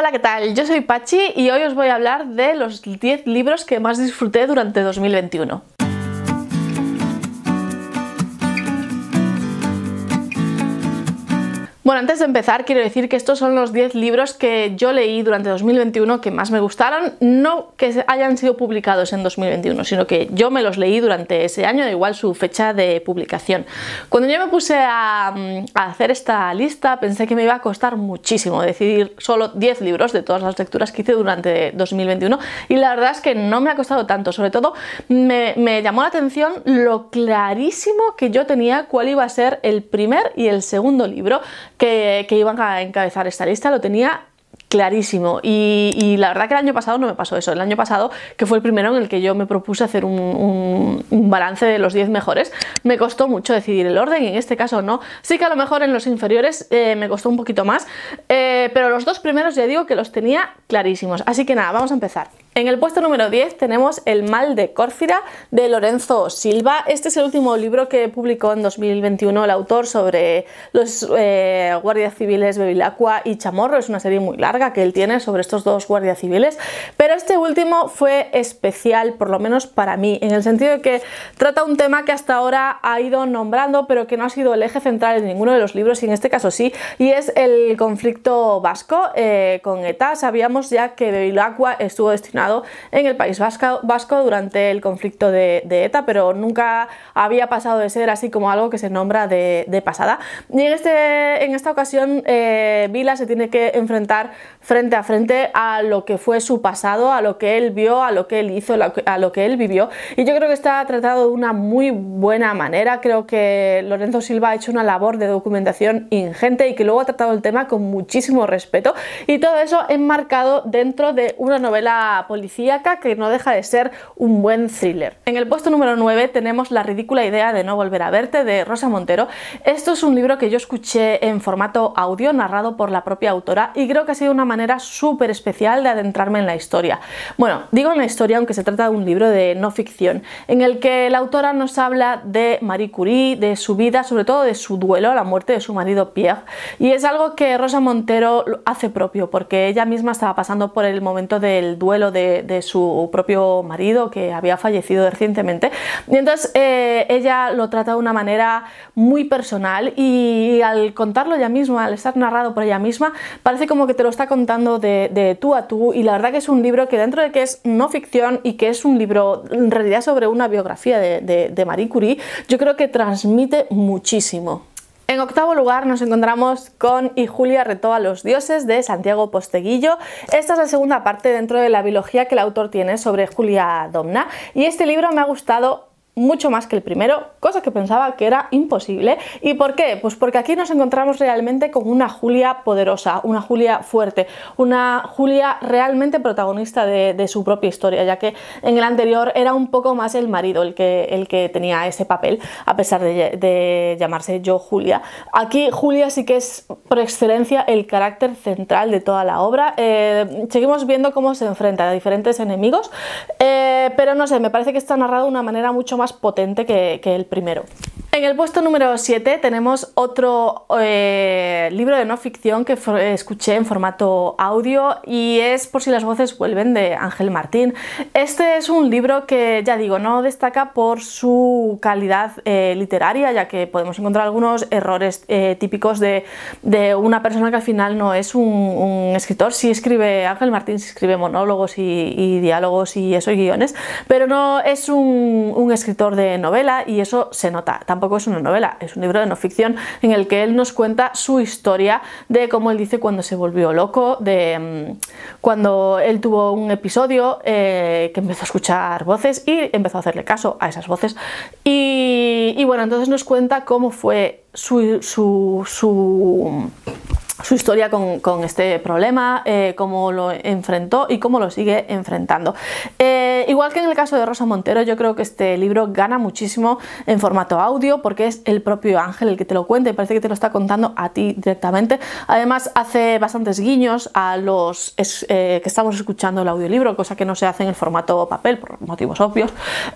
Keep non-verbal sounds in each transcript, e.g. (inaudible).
Hola, ¿qué tal? Yo soy Pachi y hoy os voy a hablar de los 10 libros que más disfruté durante 2021. Bueno, antes de empezar, quiero decir que estos son los 10 libros que yo leí durante 2021 que más me gustaron, no que hayan sido publicados en 2021, sino que yo me los leí durante ese año, da igual su fecha de publicación. Cuando yo me puse a, hacer esta lista, pensé que me iba a costar muchísimo decidir solo 10 libros de todas las lecturas que hice durante 2021 y la verdad es que no me ha costado tanto, sobre todo me llamó la atención lo clarísimo que yo tenía cuál iba a ser el primer y el segundo libro que, iban a encabezar esta lista, lo tenía clarísimo. Y, la verdad que el año pasado no me pasó eso. El año pasado, que fue el primero en el que yo me propuse hacer un, balance de los 10 mejores, me costó mucho decidir el orden, en este caso no. Sí que a lo mejor en los inferiores eh, me costó un poquito más, eh, pero los dos primeros ya digo que los tenía clarísimos. Así que nada, vamos a empezar. En el puesto número 10 tenemos El mal de Corfira de Lorenzo Silva. Este es el último libro que publicó en 2021 el autor sobre los eh, guardias civiles Bevilacqua y Chamorro. Es una serie muy larga que él tiene sobre estos dos guardias civiles, pero este último fue especial, por lo menos para mí, en el sentido de que trata un tema que hasta ahora ha ido nombrando, pero que no ha sido el eje central en ninguno de los libros, y en este caso sí, y es el conflicto vasco eh, con ETA. Sabíamos ya que Bevilacqua estuvo destinado en el País Vasco, vasco durante el conflicto de, ETA, pero nunca había pasado de ser así como algo que se nombra de, pasada. Y en, este, en esta ocasión eh, Vila se tiene que enfrentar frente a frente a lo que fue su pasado, a lo que él vio, a lo que él hizo, a lo que él vivió. Y yo creo que está tratado de una muy buena manera. Creo que Lorenzo Silva ha hecho una labor de documentación ingente y que luego ha tratado el tema con muchísimo respeto. Y todo eso enmarcado dentro de una novela policíaca que no deja de ser un buen thriller. En el puesto número 9 tenemos La ridícula idea de no volver a verte de Rosa Montero. Esto es un libro que yo escuché en formato audio narrado por la propia autora y creo que ha sido una manera súper especial de adentrarme en la historia. Bueno, digo en la historia aunque se trata de un libro de no ficción en el que la autora nos habla de Marie Curie, de su vida, sobre todo de su duelo a la muerte de su marido Pierre y es algo que Rosa Montero hace propio porque ella misma estaba pasando por el momento del duelo de de, su propio marido que había fallecido recientemente. Y entonces eh, ella lo trata de una manera muy personal y al contarlo ella misma, al estar narrado por ella misma, parece como que te lo está contando de, tú a tú y la verdad que es un libro que dentro de que es no ficción y que es un libro en realidad sobre una biografía de Marie Curie, yo creo que transmite muchísimo. En octavo lugar nos encontramos con Y Julia retó a los dioses de Santiago Posteguillo. Esta es la segunda parte dentro de la biología que el autor tiene sobre Julia Domna y este libro me ha gustado mucho más que el primero, cosa que pensaba que era imposible. ¿Y por qué? Pues porque aquí nos encontramos realmente con una Julia poderosa, una Julia fuerte, una Julia realmente protagonista de, su propia historia, ya que en el anterior era un poco más el marido el que, el que tenía ese papel, a pesar de, llamarse yo Julia. Aquí Julia sí que es por excelencia el carácter central de toda la obra. Eh, seguimos viendo cómo se enfrenta a diferentes enemigos, eh, pero no sé, me parece que está narrado de una manera mucho más más potente que, el primero. En el puesto número 7 tenemos otro eh, libro de no ficción que escuché en formato audio y es Por si las voces vuelven de Ángel Martín. Este es un libro que, ya digo, no destaca por su calidad eh, literaria, ya que podemos encontrar algunos errores eh, típicos de, una persona que al final no es un, escritor. Sí escribe Ángel Martín, sí escribe monólogos y, diálogos y eso, y guiones, pero no es un, escritor de novela y eso se nota tampoco es una novela, es un libro de no ficción en el que él nos cuenta su historia de cómo él dice cuando se volvió loco, de mm, cuando él tuvo un episodio eh, que empezó a escuchar voces y empezó a hacerle caso a esas voces. Y, bueno, entonces nos cuenta cómo fue su, su su historia con, este problema, eh, cómo lo enfrentó y cómo lo sigue enfrentando. Eh, igual que en el caso de Rosa Montero, yo creo que este libro gana muchísimo en formato audio porque es el propio Ángel el que te lo cuenta y parece que te lo está contando a ti directamente. Además hace bastantes guiños a los eh, que estamos escuchando el audiolibro, cosa que no se hace en el formato papel por motivos obvios.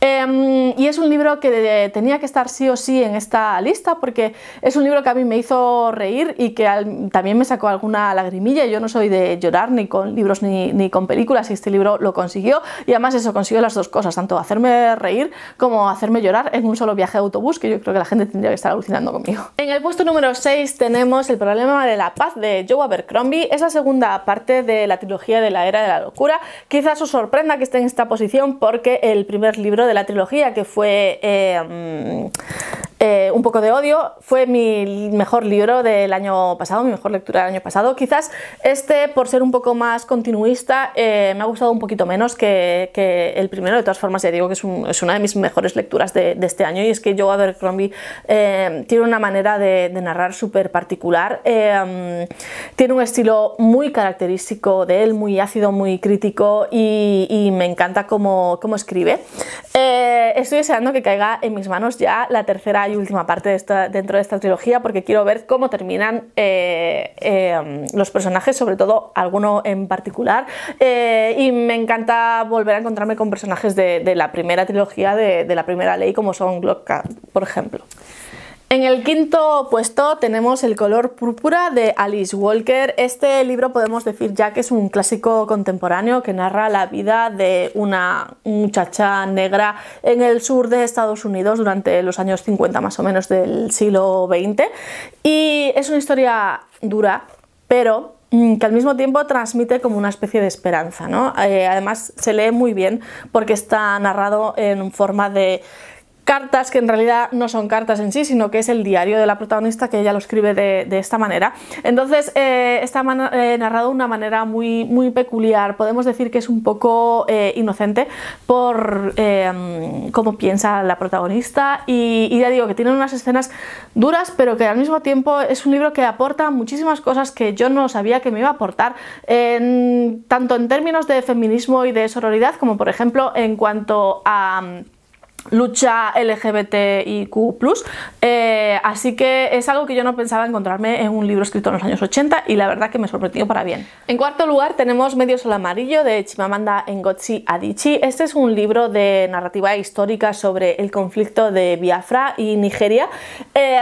Em, y es un libro que tenía que estar sí o sí en esta lista porque es un libro que a mí me hizo reír y que también me sacó alguna lagrimilla. Yo no soy de llorar ni con libros ni, con películas y este libro lo consiguió. Y además eso consiguió las dos cosas, tanto hacerme reír como hacerme llorar en un solo viaje de autobús, que yo creo que la gente tendría que estar alucinando conmigo. En el puesto número 6 tenemos El problema de la paz de Joe Abercrombie. Es la segunda parte de la trilogía de la era de la locura. Quizás os sorprenda que esté en esta posición porque el primer libro de la trilogía, que fue... Eh, eh, un poco de odio, fue mi mejor libro del año pasado, mi mejor lectura del año pasado. Quizás este, por ser un poco más continuista, eh, me ha gustado un poquito menos que, el primero. De todas formas, ya digo que es, una de mis mejores lecturas de, este año y es que Joe Abercrombie eh, tiene una manera de, narrar súper particular. Eh, mm, tiene un estilo muy característico de él, muy ácido, muy crítico y, me encanta cómo, cómo escribe. estoy deseando que caiga en mis manos ya la tercera y última parte dentro de esta trilogía porque quiero ver cómo terminan eh, eh, los personajes, sobre todo alguno en particular. Eh, y me encanta volver a encontrarme con personajes de, la primera trilogía, de, la primera ley, como son Glock, por ejemplo. En el quinto puesto tenemos El color púrpura de Alice Walker. Este libro podemos decir ya que es un clásico contemporáneo que narra la vida de una muchacha negra en el sur de Estados Unidos durante los años 50 más o menos del siglo XX. Y es una historia dura, pero mm, que al mismo tiempo transmite como una especie de esperanza. Eh, además se lee muy bien porque está narrado en forma de cartas que en realidad no son cartas en sí, sino que es el diario de la protagonista que ella lo escribe de, esta manera. Entonces eh, está eh, narrado de una manera muy, muy peculiar, podemos decir que es un poco eh, inocente por cómo piensa la protagonista y, ya digo que tiene unas escenas duras, pero que al mismo tiempo es un libro que aporta muchísimas cosas que yo no sabía que me iba a aportar, tanto en términos de feminismo y de sororidad como por ejemplo en cuanto a lucha LGBTIQ+, eh, así que es algo que yo no pensaba encontrarme en un libro escrito en los años 80 y la verdad que me sorprendió para bien. En cuarto lugar tenemos medios Sol Amarillo de Chimamanda Ngozi Adichie. Este es un libro de narrativa histórica sobre el conflicto de Biafra y Nigeria. Eh,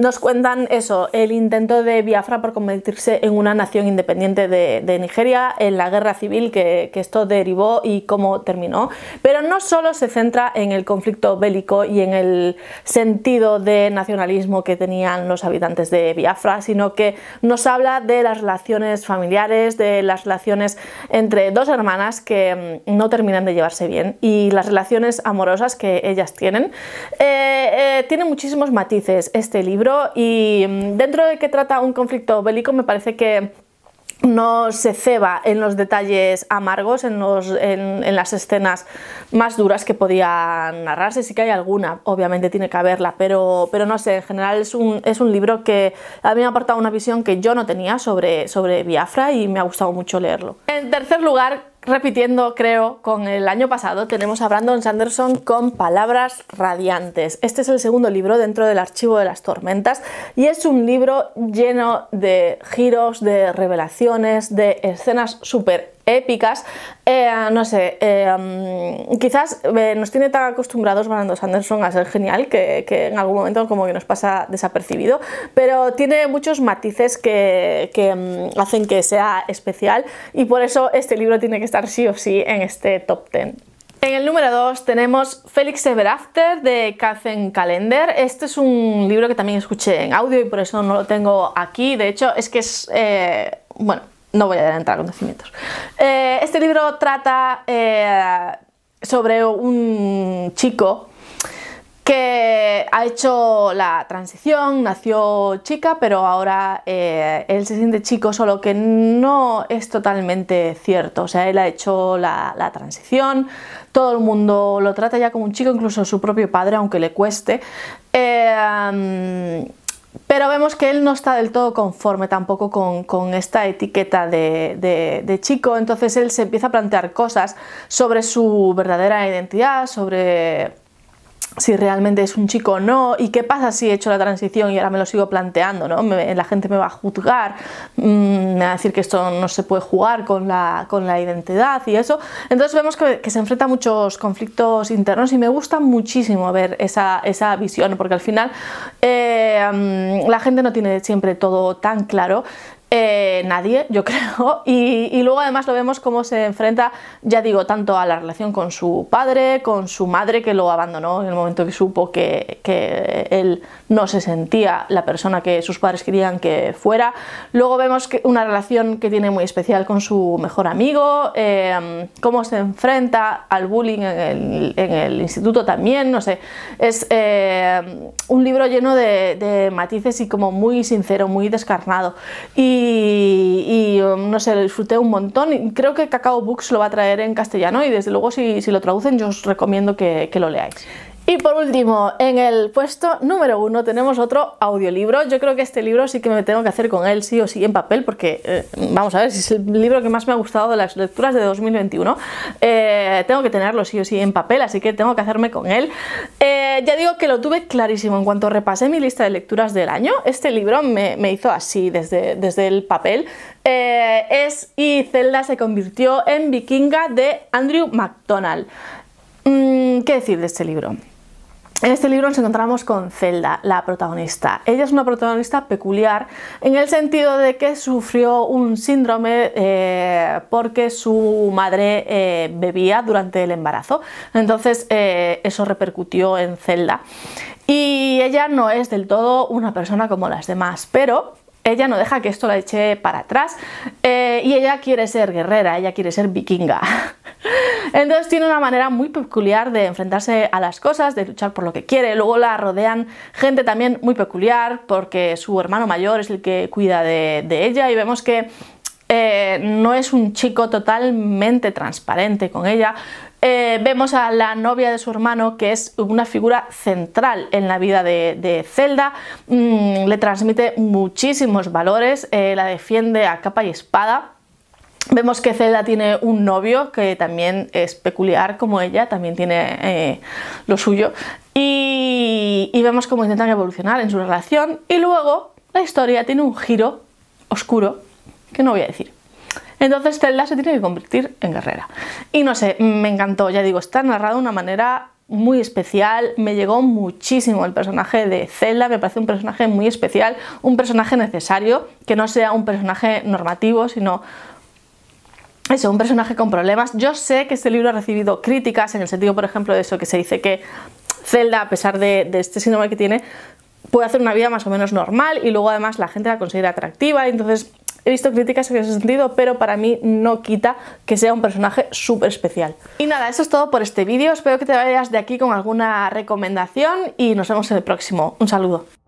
nos cuentan eso, el intento de Biafra por convertirse en una nación independiente de, Nigeria, en la guerra civil que, que esto derivó y cómo terminó. Pero no solo se centra en el conflicto bélico y en el sentido de nacionalismo que tenían los habitantes de Biafra, sino que nos habla de las relaciones familiares, de las relaciones entre dos hermanas que mm, no terminan de llevarse bien y las relaciones amorosas que ellas tienen. Eh, eh, tiene muchísimos matices este libro y mm, dentro de que trata un conflicto bélico me parece que no se ceba en los detalles amargos, en, los, en, las escenas más duras que podían narrarse, sí que hay alguna, obviamente tiene que haberla, pero, pero no sé, en general es un, es un libro que a mí me ha aportado una visión que yo no tenía sobre, sobre Biafra y me ha gustado mucho leerlo. En tercer lugar, repitiendo, creo, con el año pasado, tenemos a Brandon Sanderson con Palabras Radiantes. Este es el segundo libro dentro del Archivo de las Tormentas y es un libro lleno de giros, de revelaciones, de escenas súper épicas, eh, no sé, eh, mm, quizás eh, nos tiene tan acostumbrados Brandon Sanderson a ser genial que, en algún momento como que nos pasa desapercibido, pero tiene muchos matices que, mm, hacen que sea especial y por eso este libro tiene que estar sí o sí en este top 10. En el número 2 tenemos Félix Ever After de Kazen Calendar. Este es un libro que también escuché en audio y por eso no lo tengo aquí. De hecho, es que es, bueno, no voy a adelantar conocimientos. Eh, este libro trata eh, sobre un chico que ha hecho la transición, nació chica, pero ahora eh, él se siente chico, solo que no es totalmente cierto. O sea, él ha hecho la, transición, todo el mundo lo trata ya como un chico, incluso su propio padre, aunque le cueste. Pero vemos que él no está del todo conforme tampoco con, esta etiqueta de, de, chico, entonces él se empieza a plantear cosas sobre su verdadera identidad, sobre si realmente es un chico o no, y qué pasa si he hecho la transición y ahora me lo sigo planteando, ¿no? la gente me va a juzgar, mm, me va a decir que esto no se puede jugar con la, con la identidad y eso. Entonces vemos que, se enfrenta a muchos conflictos internos y me gusta muchísimo ver esa, visión, porque al final eh, mm, la gente no tiene siempre todo tan claro eh, nadie, yo (laughs) creo. Y, luego además lo vemos cómo se enfrenta, ya digo, tanto a la relación con su padre, con su madre que lo abandonó en el momento que supo que, él no se sentía la persona que sus padres querían que fuera. Luego vemos que una relación que tiene muy especial con su mejor amigo, em, cómo se enfrenta al bullying en el, instituto también, no sé. Es em, un libro lleno de, de matices y como muy sincero, muy descarnado. Y y, um, no sé, lo disfruté un montón. Creo que Cacao Books lo va a traer en castellano y desde luego si, lo traducen yo os recomiendo que lo leáis. Y por último, en el puesto número uno tenemos otro audiolibro. Yo creo que este libro sí que me tengo que hacer con él sí o sí en papel, porque eh, vamos a ver, si es el libro que más me ha gustado de las lecturas de 2021. Eh, tengo que tenerlo sí o sí en papel, así que tengo que hacerme con él. Eh, ya digo que lo tuve clarísimo en cuanto repasé mi lista de lecturas del año. Este libro me, hizo así desde, desde el papel. es y Zelda se convirtió en vikinga de Andrew MacDonald. Mm, ¿Qué decir de este libro? En este libro nos encontramos con Zelda, la protagonista. Ella es una protagonista peculiar en el sentido de que sufrió un síndrome eh, porque su madre eh, bebía durante el embarazo. Entonces eh, eso repercutió en Zelda. Y ella no es del todo una persona como las demás, pero ella no deja que esto la eche para atrás y ella quiere ser guerrera, ella quiere ser vikinga. (laughs) Entonces tiene una manera muy peculiar de enfrentarse a las cosas, de luchar por lo que quiere. Luego la rodean gente también muy peculiar porque su hermano mayor es el que cuida de, ella y vemos que eh, no es un chico totalmente transparente con ella. Eh, vemos a la novia de su hermano que es una figura central en la vida de, Zelda, mm, le transmite muchísimos valores, eh, la defiende a capa y espada Vemos que Zelda tiene un novio que también es peculiar como ella, también tiene eh, lo suyo. Y, vemos cómo intentan evolucionar en su relación. Y luego la historia tiene un giro oscuro que no voy a decir. Entonces Zelda se tiene que convertir en guerrera. Y no sé, me encantó, ya digo, está narrado de una manera muy especial, me llegó muchísimo el personaje de Zelda, me parece un personaje muy especial, un personaje necesario, que no sea un personaje normativo, sino eso, un personaje con problemas. Yo sé que este libro ha recibido críticas en el sentido, por ejemplo, de eso que se dice que Zelda, a pesar de, este síndrome que tiene, puede hacer una vida más o menos normal y luego además la gente la considera atractiva y entonces he visto críticas en ese sentido, pero para mí no quita que sea un personaje súper especial. Y nada, eso es todo por este vídeo, espero que te vayas de aquí con alguna recomendación y nos vemos en el próximo. Un saludo.